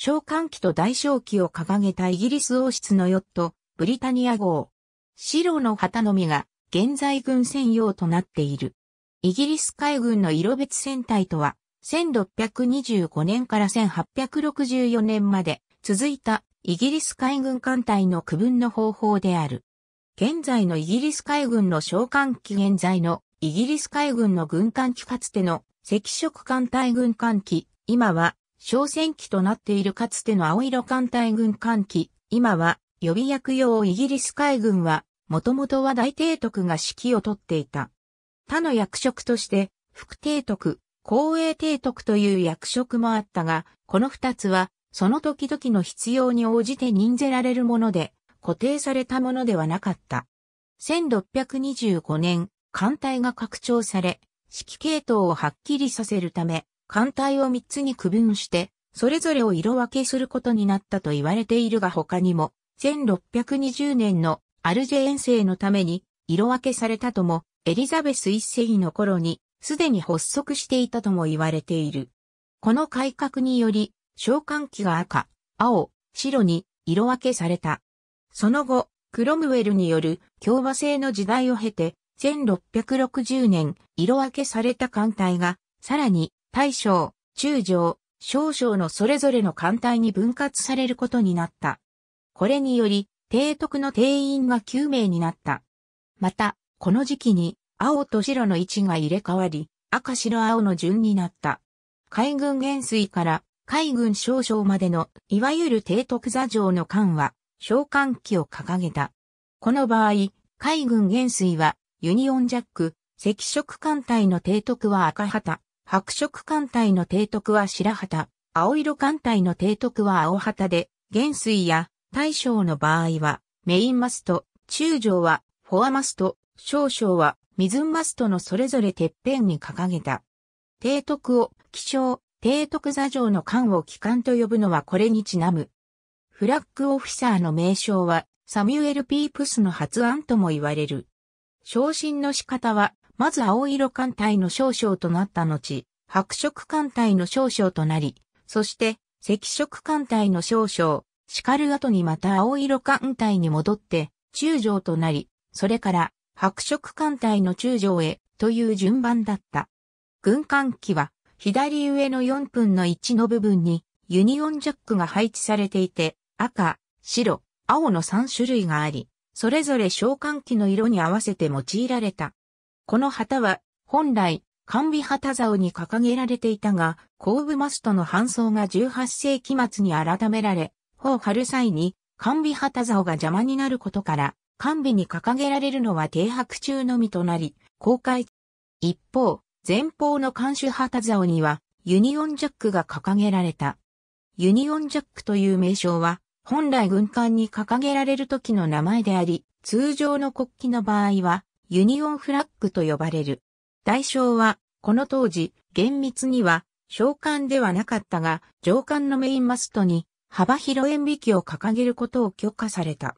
召喚機と大正機を掲げたイギリス王室のヨット、ブリタニア号。白の旗のみが現在軍専用となっている。イギリス海軍の色別戦隊とは、1625年から1864年まで続いたイギリス海軍艦隊の区分の方法である。現在のイギリス海軍の召喚機現在のイギリス海軍の軍艦機かつての赤色艦隊軍艦機、今は小戦機となっているかつての青色艦隊軍艦機、今は予備役用イギリス海軍は、もともとは大帝徳が指揮をとっていた。他の役職として、副帝徳、公営帝徳という役職もあったが、この二つは、その時々の必要に応じて任ぜられるもので、固定されたものではなかった。1625年、艦隊が拡張され、指揮系統をはっきりさせるため、艦隊を3つに区分して、それぞれを色分けすることになったと言われているが他にも、1620年のアルジェ遠征のために色分けされたとも、エリザベス一世の頃にすでに発足していたとも言われている。この改革により、召喚機が赤、青、白に色分けされた。その後、クロムウェルによる共和制の時代を経て、1660年色分けされた艦隊が、さらに大将、中将、少将のそれぞれの艦隊に分割されることになった。これにより、提督の定員が9名になった。また、この時期に、青と白の位置が入れ替わり、赤白青の順になった。海軍元帥から海軍少将までの、いわゆる提督座上の艦は、召喚旗を掲げた。この場合、海軍元帥は、ユニオンジャック、赤色艦隊の提督は赤旗、白色艦隊の提督は白旗、青色艦隊の提督は青旗で、元帥や大将の場合は、メインマスト、中将はフォアマスト、少将は水マストのそれぞれてっぺんに掲げた。提督を気象、提督座上の艦を機関と呼ぶのはこれにちなむ。フラッグオフィサーの名称はサミュエル・ピープスの発案とも言われる。昇進の仕方はまず青色艦隊の少将となった後、白色艦隊の少将となり、そして、赤色艦隊の少将、叱る後にまた青色艦隊に戻って、中将となり、それから、白色艦隊の中将へ、という順番だった。軍艦機は、左上の4分の1の部分に、ユニオンジャックが配置されていて、赤、白、青の3種類があり、それぞれ召喚機の色に合わせて用いられた。この旗は、本来、官美旗竿に掲げられていたが、後部マストの搬送が18世紀末に改められ、砲を張る際に、官美旗竿が邪魔になることから、官美に掲げられるのは停泊中のみとなり、公開。一方、前方の監守旗竿には、ユニオンジャックが掲げられた。ユニオンジャックという名称は、本来軍艦に掲げられる時の名前であり、通常の国旗の場合は、ユニオンフラッグと呼ばれる。代償は、この当時、厳密には、召喚ではなかったが、上官のメインマストに、幅広縁引きを掲げることを許可された。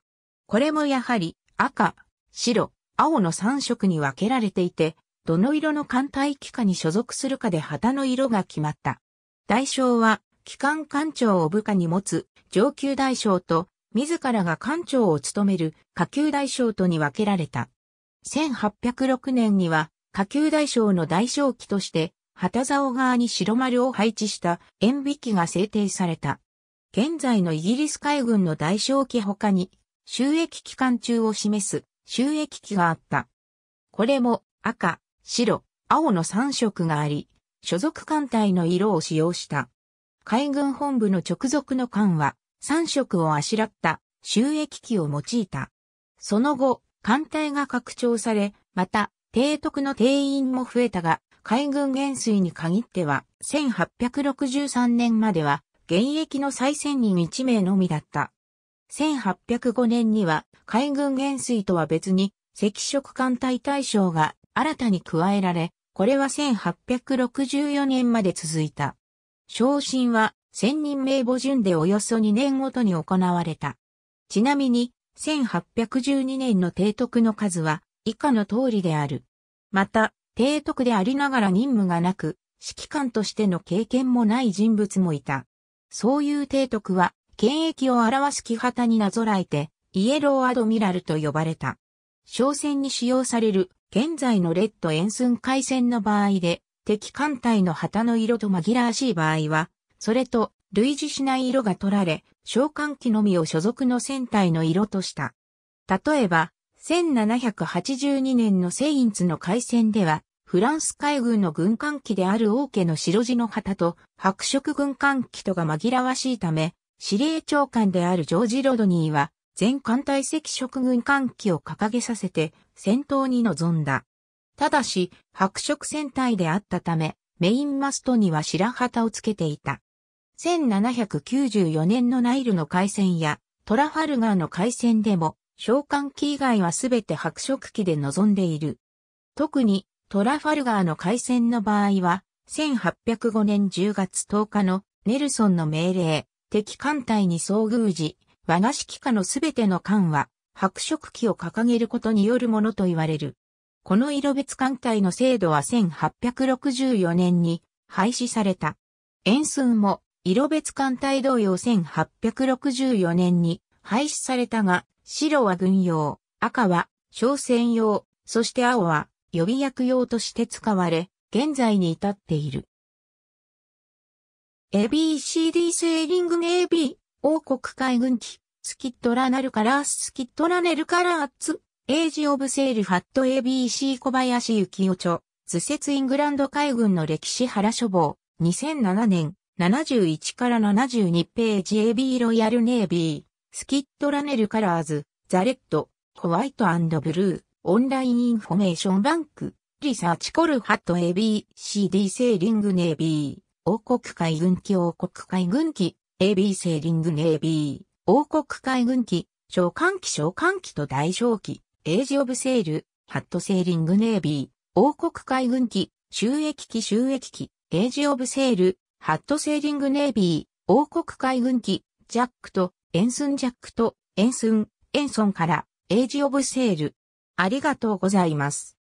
これもやはり、赤、白、青の3色に分けられていて、どの色の艦隊機下に所属するかで旗の色が決まった。代償は、機関艦長を部下に持つ上級代償と、自らが艦長を務める下級代償とに分けられた。1806年には、下級大将の大将旗として、旗竿側に白丸を配置した塩引機が制定された。現在のイギリス海軍の大将旗他に、収益期間中を示す収益期があった。これも赤、白、青の3色があり、所属艦隊の色を使用した。海軍本部の直属の艦は3色をあしらった収益機を用いた。その後、艦隊が拡張され、また、提督の定員も増えたが、海軍元帥に限っては、1863年までは、現役の再選人1名のみだった。1805年には、海軍元帥とは別に、赤色艦隊大将が新たに加えられ、これは1864年まで続いた。昇進は、千人名簿順でおよそ2年ごとに行われた。ちなみに、1812年の提督の数は以下の通りである。また、提督でありながら任務がなく、指揮官としての経験もない人物もいた。そういう提督は、権益を表す木旗になぞらえて、イエローアドミラルと呼ばれた。商船に使用される現在のレッド円寸海戦の場合で、敵艦隊の旗の色と紛らわしい場合は、それと類似しない色が取られ、召喚機のみを所属の船体の色とした。例えば、1782年のセインツの海戦では、フランス海軍の軍艦機である王家の白地の旗と白色軍艦機とが紛らわしいため、司令長官であるジョージ・ロドニーは、全艦隊赤色軍艦機を掲げさせて戦闘に臨んだ。ただし、白色戦隊であったため、メインマストには白旗をつけていた。1794年のナイルの海戦やトラファルガーの海戦でも召喚機以外はすべて白色機で臨んでいる。特にトラファルガーの海戦の場合は1805年10月10日のネルソンの命令、敵艦隊に遭遇時、和菓子機下のすべての艦は白色機を掲げることによるものと言われる。この色別艦隊の制度は1864年に廃止された。円寸も色別艦隊同様1864年に廃止されたが、白は軍用、赤は商船用、そして青は予備役用として使われ、現在に至っている。ABCD セーリング AB 王国海軍機スキットラナルカラーススキットラネルカラーツエイジオブセールファット ABC 小林幸雄著図説イングランド海軍の歴史原書房2007年71から72ページ AB ロイヤルネイビー、スキットラネルカラーズ、ザレッド、ホワイトブルー、オンラインインフォメーションバンク、リサーチコルハット ABCD セーリングネイビー、王国海軍機王国海軍機、AB セーリングネイビー、王国海軍機、召喚機召喚機と大償機、エイジオブセール、ハットセーリングネイビー、王国海軍機、収益機収益機、エイジオブセール、ハットセーリングネイビー、王国海軍機、ジャックと、エンスンジャックと、エンスン、エンソンから、エイジオブセール。ありがとうございます。